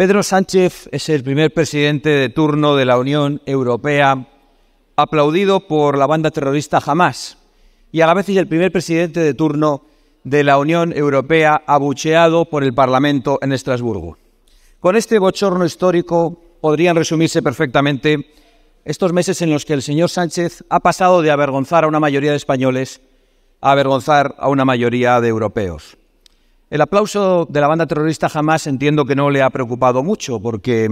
Pedro Sánchez es el primer presidente de turno de la Unión Europea aplaudido por la banda terrorista jamás y a la vez es el primer presidente de turno de la Unión Europea abucheado por el Parlamento en Estrasburgo. Con este bochorno histórico podrían resumirse perfectamente estos meses en los que el señor Sánchez ha pasado de avergonzar a una mayoría de españoles a avergonzar a una mayoría de europeos. El aplauso de la banda terrorista jamás entiendo que no le ha preocupado mucho porque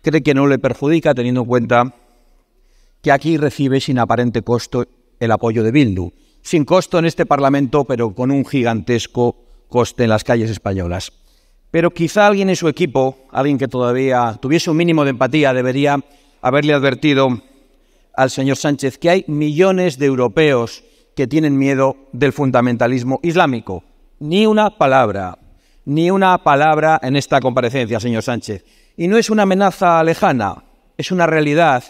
cree que no le perjudica teniendo en cuenta que aquí recibe sin aparente costo el apoyo de Bildu. Sin costo en este Parlamento, pero con un gigantesco coste en las calles españolas. Pero quizá alguien en su equipo, alguien que todavía tuviese un mínimo de empatía, debería haberle advertido al señor Sánchez que hay millones de europeos que tienen miedo del fundamentalismo islámico ni una palabra, ni una palabra en esta comparecencia, señor Sánchez. Y no es una amenaza lejana, es una realidad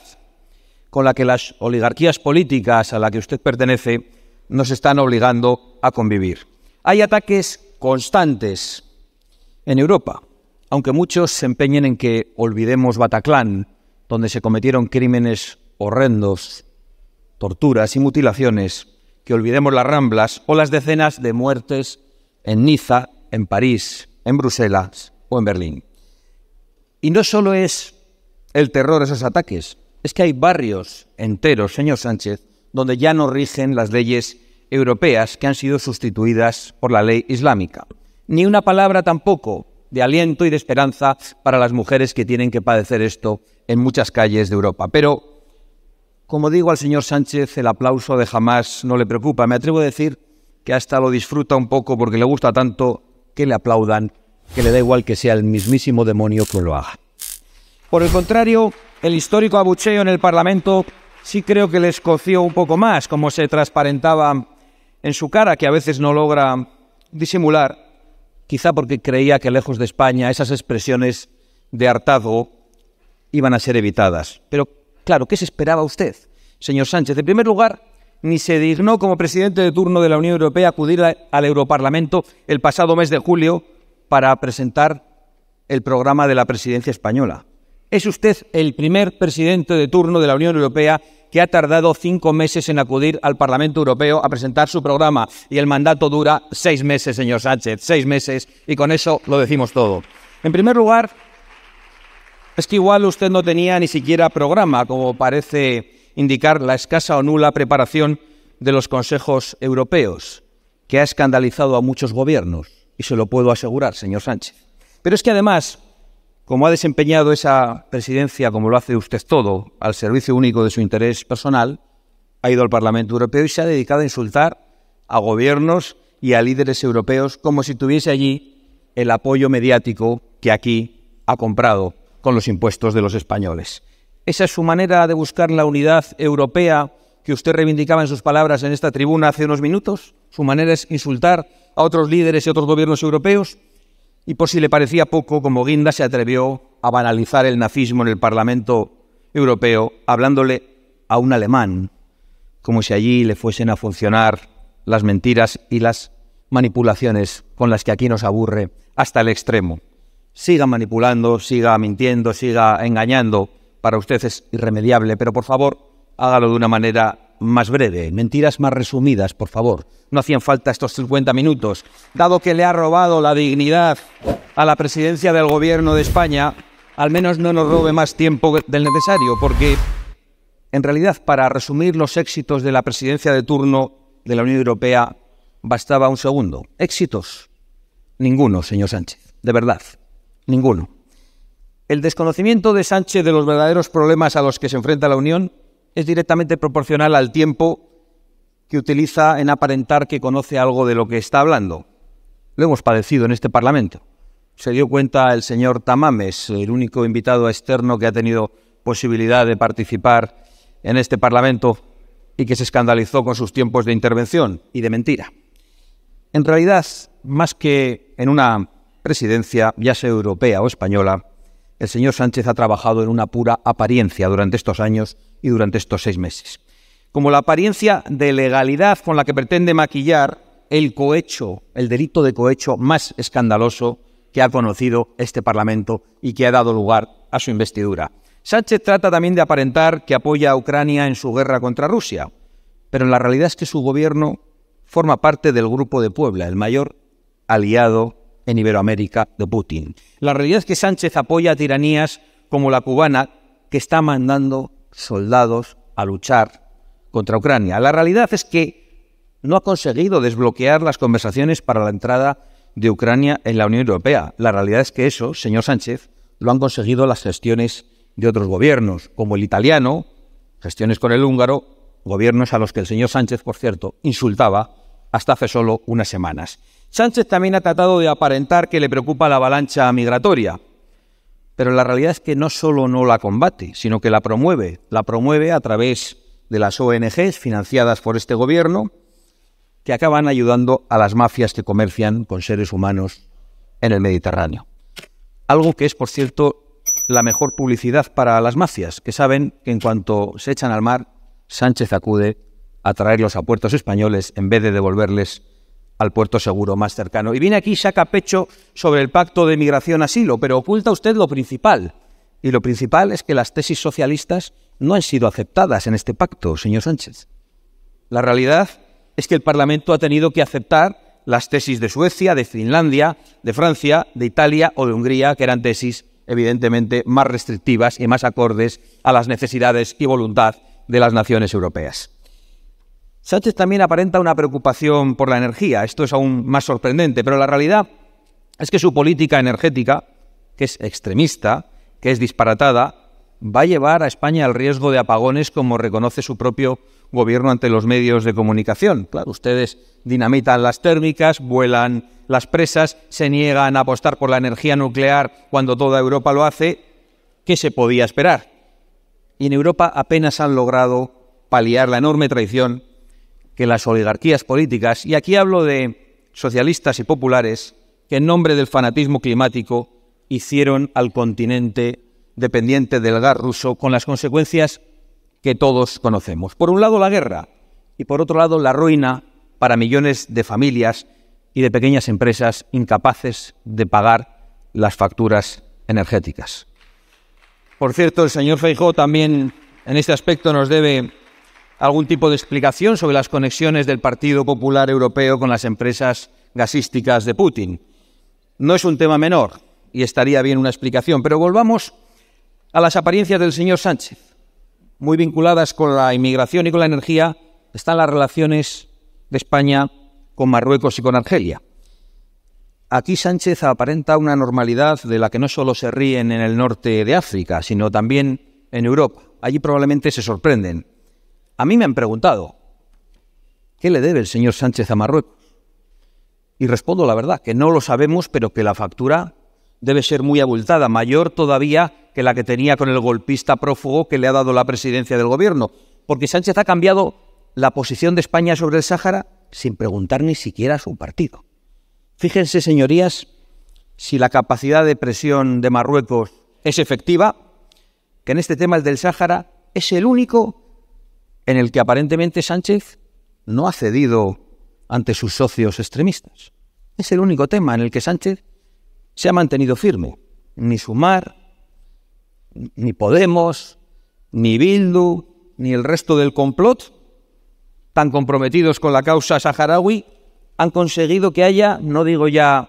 con la que las oligarquías políticas a la que usted pertenece nos están obligando a convivir. Hay ataques constantes en Europa, aunque muchos se empeñen en que olvidemos Bataclán, donde se cometieron crímenes horrendos, torturas y mutilaciones, que olvidemos las ramblas o las decenas de muertes en Niza, en París, en Bruselas o en Berlín. Y no solo es el terror esos ataques, es que hay barrios enteros, señor Sánchez, donde ya no rigen las leyes europeas que han sido sustituidas por la ley islámica. Ni una palabra tampoco de aliento y de esperanza para las mujeres que tienen que padecer esto en muchas calles de Europa. Pero, como digo al señor Sánchez, el aplauso de jamás no le preocupa. Me atrevo a decir que hasta lo disfruta un poco porque le gusta tanto que le aplaudan, que le da igual que sea el mismísimo demonio que lo haga. Por el contrario, el histórico abucheo en el Parlamento sí creo que le escoció un poco más, como se transparentaba en su cara, que a veces no logra disimular, quizá porque creía que lejos de España esas expresiones de hartado... iban a ser evitadas. Pero claro, ¿qué se esperaba usted, señor Sánchez? En primer lugar, ni se dignó como presidente de turno de la Unión Europea acudir al Europarlamento el pasado mes de julio para presentar el programa de la presidencia española. Es usted el primer presidente de turno de la Unión Europea que ha tardado cinco meses en acudir al Parlamento Europeo a presentar su programa y el mandato dura seis meses, señor Sánchez, seis meses y con eso lo decimos todo. En primer lugar, es que igual usted no tenía ni siquiera programa, como parece indicar la escasa o nula preparación de los consejos europeos, que ha escandalizado a muchos gobiernos, y se lo puedo asegurar, señor Sánchez. Pero es que además, como ha desempeñado esa presidencia, como lo hace usted todo, al servicio único de su interés personal, ha ido al Parlamento Europeo y se ha dedicado a insultar a gobiernos y a líderes europeos como si tuviese allí el apoyo mediático que aquí ha comprado con los impuestos de los españoles. Esa es su manera de buscar la unidad europea que usted reivindicaba en sus palabras en esta tribuna hace unos minutos. Su manera es insultar a otros líderes y otros gobiernos europeos. Y por si le parecía poco, como Guinda se atrevió a banalizar el nazismo en el Parlamento Europeo, hablándole a un alemán, como si allí le fuesen a funcionar las mentiras y las manipulaciones con las que aquí nos aburre hasta el extremo. Siga manipulando, siga mintiendo, siga engañando para usted es irremediable, pero por favor, hágalo de una manera más breve, mentiras más resumidas, por favor. No hacían falta estos 50 minutos. Dado que le ha robado la dignidad a la presidencia del gobierno de España, al menos no nos robe más tiempo del necesario, porque en realidad para resumir los éxitos de la presidencia de turno de la Unión Europea bastaba un segundo. Éxitos. Ninguno, señor Sánchez. De verdad. Ninguno. El desconocimiento de Sánchez de los verdaderos problemas a los que se enfrenta la Unión es directamente proporcional al tiempo que utiliza en aparentar que conoce algo de lo que está hablando. Lo hemos padecido en este Parlamento. Se dio cuenta el señor Tamames, el único invitado externo que ha tenido posibilidad de participar en este Parlamento y que se escandalizó con sus tiempos de intervención y de mentira. En realidad, más que en una presidencia, ya sea europea o española, el señor Sánchez ha trabajado en una pura apariencia durante estos años y durante estos seis meses. Como la apariencia de legalidad con la que pretende maquillar el cohecho, el delito de cohecho más escandaloso que ha conocido este Parlamento y que ha dado lugar a su investidura. Sánchez trata también de aparentar que apoya a Ucrania en su guerra contra Rusia, pero la realidad es que su gobierno forma parte del Grupo de Puebla, el mayor aliado en Iberoamérica de Putin. La realidad es que Sánchez apoya tiranías como la cubana, que está mandando soldados a luchar contra Ucrania. La realidad es que no ha conseguido desbloquear las conversaciones para la entrada de Ucrania en la Unión Europea. La realidad es que eso, señor Sánchez, lo han conseguido las gestiones de otros gobiernos, como el italiano, gestiones con el húngaro, gobiernos a los que el señor Sánchez, por cierto, insultaba hasta hace solo unas semanas. Sánchez también ha tratado de aparentar que le preocupa la avalancha migratoria, pero la realidad es que no solo no la combate, sino que la promueve. La promueve a través de las ONGs financiadas por este gobierno, que acaban ayudando a las mafias que comercian con seres humanos en el Mediterráneo. Algo que es, por cierto, la mejor publicidad para las mafias, que saben que en cuanto se echan al mar, Sánchez acude a traerlos a puertos españoles en vez de devolverles al puerto seguro más cercano. Y viene aquí saca pecho sobre el pacto de migración-asilo, pero oculta usted lo principal. Y lo principal es que las tesis socialistas no han sido aceptadas en este pacto, señor Sánchez. La realidad es que el Parlamento ha tenido que aceptar las tesis de Suecia, de Finlandia, de Francia, de Italia o de Hungría, que eran tesis evidentemente más restrictivas y más acordes a las necesidades y voluntad de las naciones europeas. Sánchez también aparenta una preocupación por la energía. Esto es aún más sorprendente, pero la realidad es que su política energética, que es extremista, que es disparatada, va a llevar a España al riesgo de apagones como reconoce su propio gobierno ante los medios de comunicación. Claro, ustedes dinamitan las térmicas, vuelan las presas, se niegan a apostar por la energía nuclear cuando toda Europa lo hace. ¿Qué se podía esperar? Y en Europa apenas han logrado paliar la enorme traición que las oligarquías políticas, y aquí hablo de socialistas y populares, que en nombre del fanatismo climático hicieron al continente dependiente del gas ruso con las consecuencias que todos conocemos. Por un lado la guerra y por otro lado la ruina para millones de familias y de pequeñas empresas incapaces de pagar las facturas energéticas. Por cierto, el señor Feijó también en este aspecto nos debe algún tipo de explicación sobre las conexiones del Partido Popular Europeo con las empresas gasísticas de Putin. No es un tema menor y estaría bien una explicación, pero volvamos a las apariencias del señor Sánchez. Muy vinculadas con la inmigración y con la energía están las relaciones de España con Marruecos y con Argelia. Aquí Sánchez aparenta una normalidad de la que no solo se ríen en el norte de África, sino también en Europa. Allí probablemente se sorprenden. A mí me han preguntado, ¿qué le debe el señor Sánchez a Marruecos? Y respondo la verdad, que no lo sabemos, pero que la factura debe ser muy abultada, mayor todavía que la que tenía con el golpista prófugo que le ha dado la presidencia del gobierno. Porque Sánchez ha cambiado la posición de España sobre el Sáhara sin preguntar ni siquiera a su partido. Fíjense, señorías, si la capacidad de presión de Marruecos es efectiva, que en este tema el del Sáhara es el único en el que aparentemente Sánchez no ha cedido ante sus socios extremistas. Es el único tema en el que Sánchez se ha mantenido firme. Ni Sumar, ni Podemos, ni Bildu, ni el resto del complot, tan comprometidos con la causa saharaui, han conseguido que haya, no digo ya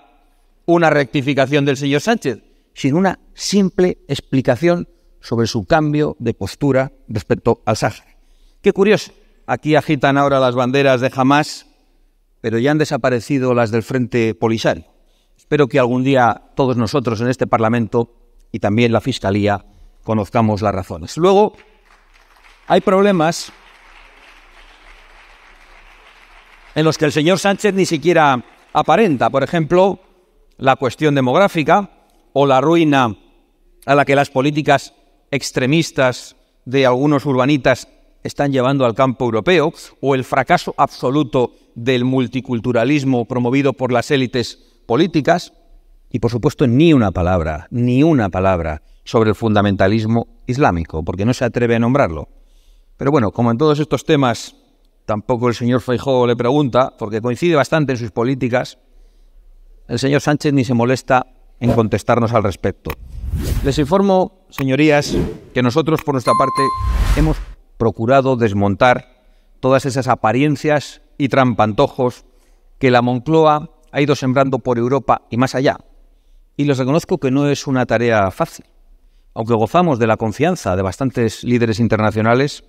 una rectificación del señor Sánchez, sino una simple explicación sobre su cambio de postura respecto al Sáhara. Qué curioso. Aquí agitan ahora las banderas de jamás, pero ya han desaparecido las del Frente Polisario. Espero que algún día todos nosotros en este Parlamento y también la Fiscalía conozcamos las razones. Luego, hay problemas en los que el señor Sánchez ni siquiera aparenta. Por ejemplo, la cuestión demográfica o la ruina a la que las políticas extremistas de algunos urbanitas están llevando al campo europeo o el fracaso absoluto del multiculturalismo promovido por las élites políticas. Y por supuesto, ni una palabra, ni una palabra sobre el fundamentalismo islámico, porque no se atreve a nombrarlo. Pero bueno, como en todos estos temas, tampoco el señor Feijóo le pregunta, porque coincide bastante en sus políticas, el señor Sánchez ni se molesta en contestarnos al respecto. Les informo, señorías, que nosotros por nuestra parte hemos procurado desmontar todas esas apariencias y trampantojos que la Moncloa ha ido sembrando por Europa y más allá. Y les reconozco que no es una tarea fácil. Aunque gozamos de la confianza de bastantes líderes internacionales,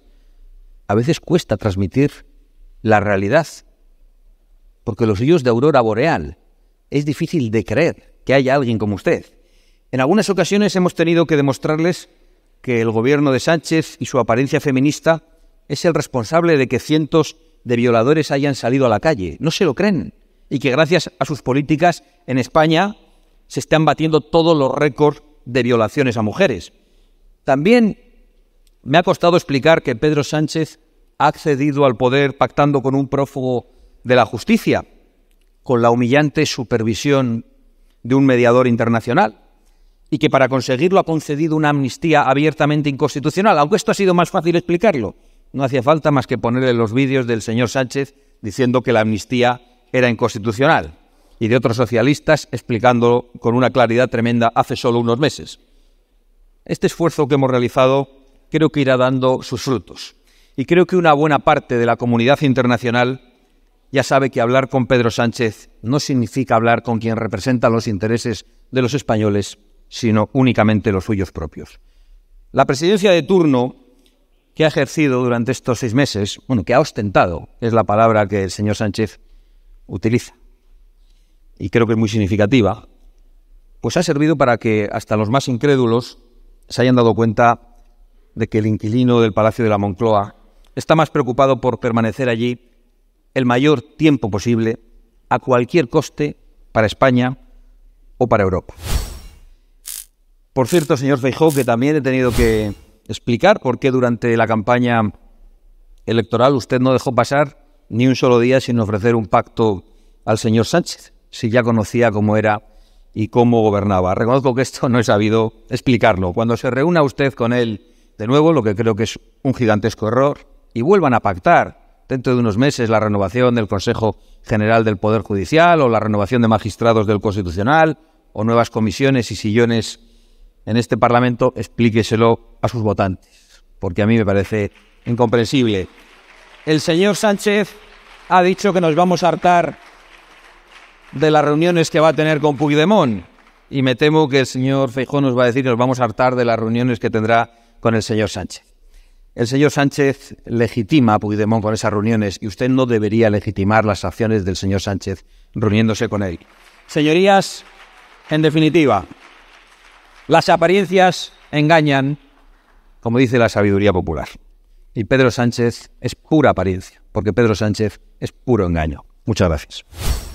a veces cuesta transmitir la realidad, porque los hijos de aurora boreal es difícil de creer que haya alguien como usted. En algunas ocasiones hemos tenido que demostrarles que el gobierno de Sánchez y su apariencia feminista es el responsable de que cientos de violadores hayan salido a la calle. No se lo creen. Y que gracias a sus políticas en España se están batiendo todos los récords de violaciones a mujeres. También me ha costado explicar que Pedro Sánchez ha accedido al poder pactando con un prófugo de la justicia, con la humillante supervisión de un mediador internacional y que para conseguirlo ha concedido una amnistía abiertamente inconstitucional, aunque esto ha sido más fácil explicarlo. No hacía falta más que ponerle los vídeos del señor Sánchez diciendo que la amnistía era inconstitucional y de otros socialistas explicándolo con una claridad tremenda hace solo unos meses. Este esfuerzo que hemos realizado creo que irá dando sus frutos y creo que una buena parte de la comunidad internacional ya sabe que hablar con Pedro Sánchez no significa hablar con quien representa los intereses de los españoles sino únicamente los suyos propios. La presidencia de turno que ha ejercido durante estos seis meses, bueno, que ha ostentado, es la palabra que el señor Sánchez utiliza, y creo que es muy significativa, pues ha servido para que hasta los más incrédulos se hayan dado cuenta de que el inquilino del Palacio de la Moncloa está más preocupado por permanecer allí el mayor tiempo posible, a cualquier coste, para España o para Europa. Por cierto, señor Feijó, que también he tenido que explicar por qué durante la campaña electoral usted no dejó pasar ni un solo día sin ofrecer un pacto al señor Sánchez, si ya conocía cómo era y cómo gobernaba. Reconozco que esto no he sabido explicarlo. Cuando se reúna usted con él de nuevo, lo que creo que es un gigantesco error, y vuelvan a pactar dentro de unos meses la renovación del Consejo General del Poder Judicial o la renovación de magistrados del Constitucional o nuevas comisiones y sillones en este Parlamento, explíqueselo a sus votantes, porque a mí me parece incomprensible. El señor Sánchez ha dicho que nos vamos a hartar de las reuniones que va a tener con Puigdemont. Y me temo que el señor Feijón nos va a decir que nos vamos a hartar de las reuniones que tendrá con el señor Sánchez. El señor Sánchez legitima a Puigdemont con esas reuniones y usted no debería legitimar las acciones del señor Sánchez reuniéndose con él. Señorías, en definitiva, las apariencias engañan, como dice la sabiduría popular. Y Pedro Sánchez es pura apariencia, porque Pedro Sánchez es puro engaño. Muchas gracias.